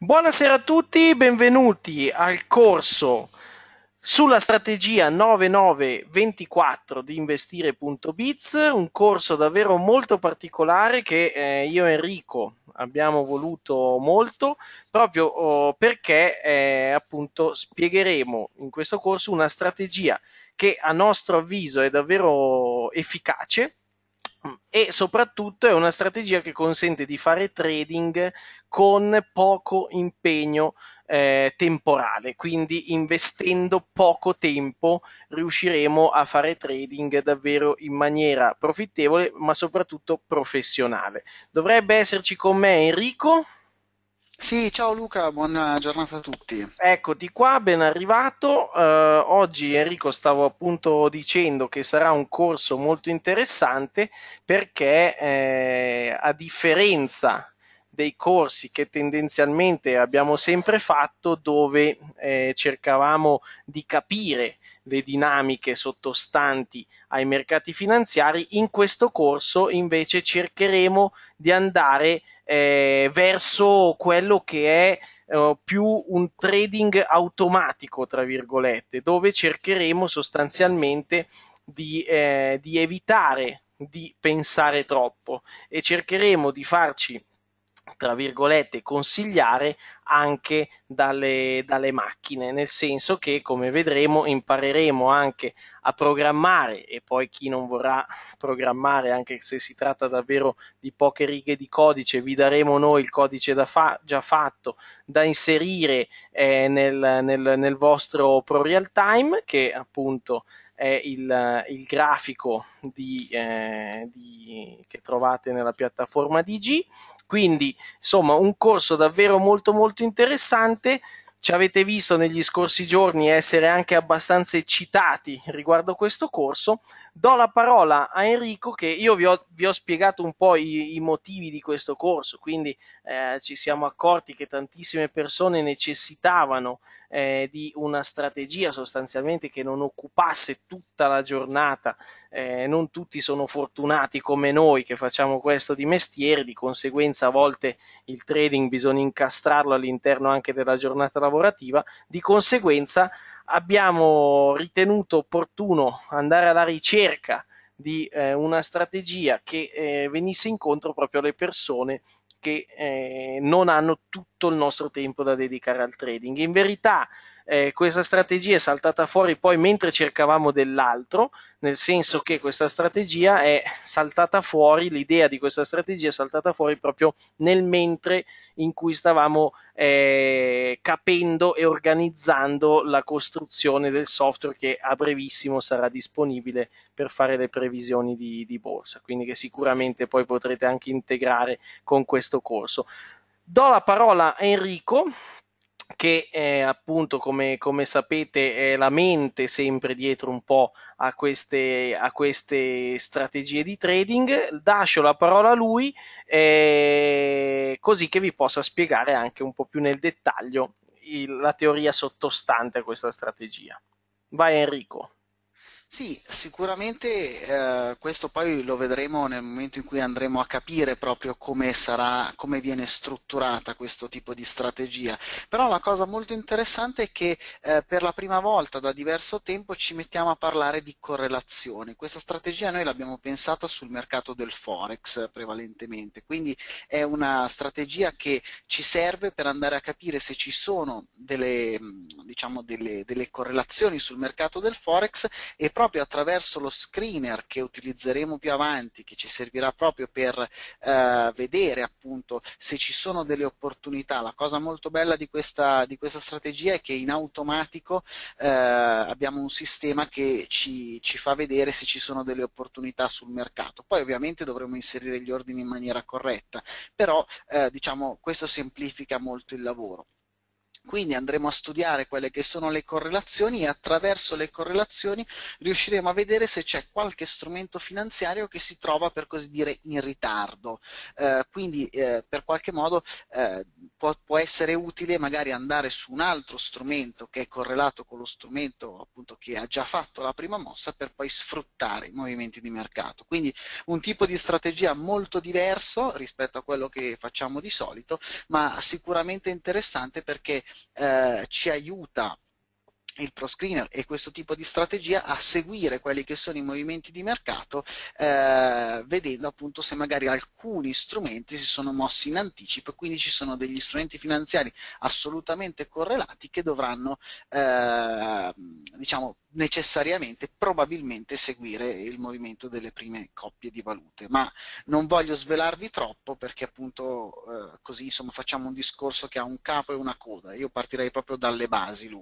Buonasera a tutti, benvenuti al corso sulla strategia 9924 di investire.biz, un corso davvero molto particolare che eh, io e Enrico abbiamo voluto molto proprio oh, perché eh, appunto spiegheremo in questo corso una strategia che a nostro avviso è davvero efficace e soprattutto è una strategia che consente di fare trading con poco impegno eh, temporale, quindi investendo poco tempo riusciremo a fare trading davvero in maniera profittevole ma soprattutto professionale. Dovrebbe esserci con me Enrico. Sì, ciao Luca, buona giornata a tutti. Ecco, Eccoti qua, ben arrivato. Uh, oggi Enrico stavo appunto dicendo che sarà un corso molto interessante perché eh, a differenza dei corsi che tendenzialmente abbiamo sempre fatto dove eh, cercavamo di capire le dinamiche sottostanti ai mercati finanziari, in questo corso invece cercheremo di andare eh, verso quello che è eh, più un trading automatico, tra virgolette, dove cercheremo sostanzialmente di, eh, di evitare di pensare troppo e cercheremo di farci tra virgolette, consigliare anche dalle, dalle, macchine, nel senso che, come vedremo, impareremo anche a programmare e poi chi non vorrà programmare, anche se si tratta davvero di poche righe di codice, vi daremo noi il codice da fa- già fatto da inserire eh, nel, nel, nel vostro Pro Real Time, che appunto è il, il grafico di, eh, di, che trovate nella piattaforma DG. Quindi, insomma, un corso davvero molto molto interessante. Ci avete visto negli scorsi giorni essere anche abbastanza eccitati riguardo questo corso. Do la parola a Enrico che io vi ho, vi ho spiegato un po' i, i, motivi di questo corso, quindi eh, ci siamo accorti che tantissime persone necessitavano eh, di una strategia sostanzialmente che non occupasse tutta la giornata. Eh, non tutti sono fortunati come noi che facciamo questo di mestiere, di conseguenza a volte il trading bisogna incastrarlo all'interno anche della giornata lavorativa lavorativa, di conseguenza abbiamo ritenuto opportuno andare alla ricerca di eh, una strategia che eh, venisse incontro proprio alle persone che eh, non hanno tutto tutto il nostro tempo da dedicare al trading. In verità eh, questa strategia è saltata fuori poi mentre cercavamo dell'altro, nel senso che questa strategia è saltata fuori, l'idea di questa strategia è saltata fuori proprio nel mentre in cui stavamo eh, capendo e organizzando la costruzione del software che a brevissimo sarà disponibile per fare le previsioni di, di borsa, quindi che sicuramente poi potrete anche integrare con questo corso. Do la parola a Enrico che eh, appunto come, come, sapete è la mente sempre dietro un po' a queste, a queste strategie di trading, lascio la parola a lui eh, così che vi possa spiegare anche un po' più nel dettaglio il, la teoria sottostante a questa strategia. Vai Enrico. Sì, sicuramente eh, questo poi lo vedremo nel momento in cui andremo a capire proprio come sarà, come viene strutturata questo tipo di strategia. Però la cosa molto interessante è che eh, per la prima volta da diverso tempo ci mettiamo a parlare di correlazioni. Questa strategia noi l'abbiamo pensata sul mercato del Forex prevalentemente, quindi è una strategia che ci serve per andare a capire se ci sono delle, diciamo, delle, delle correlazioni sul mercato del Forex e proprio attraverso lo screener che utilizzeremo più avanti, che ci servirà proprio per eh, vedere appunto se ci sono delle opportunità. La cosa molto bella di questa, di questa strategia è che in automatico eh, abbiamo un sistema che ci, ci, fa vedere se ci sono delle opportunità sul mercato. Poi ovviamente dovremo inserire gli ordini in maniera corretta, però eh, diciamo, questo semplifica molto il lavoro. Quindi andremo a studiare quelle che sono le correlazioni e attraverso le correlazioni riusciremo a vedere se c'è qualche strumento finanziario che si trova per così dire in ritardo. Eh, quindi eh, per qualche modo eh, può, può, essere utile magari andare su un altro strumento che è correlato con lo strumento appunto, che ha già fatto la prima mossa per poi sfruttare i movimenti di mercato. Quindi un tipo di strategia molto diverso rispetto a quello che facciamo di solito, ma sicuramente interessante perché eh, ci aiuta il pro screener e questo tipo di strategia a seguire quelli che sono i movimenti di mercato eh, vedendo appunto se magari alcuni strumenti si sono mossi in anticipo quindi ci sono degli strumenti finanziari assolutamente correlati che dovranno eh, diciamo necessariamente probabilmente seguire il movimento delle prime coppie di valute ma non voglio svelarvi troppo perché appunto eh, così insomma facciamo un discorso che ha un capo e una coda io partirei proprio dalle basi Luca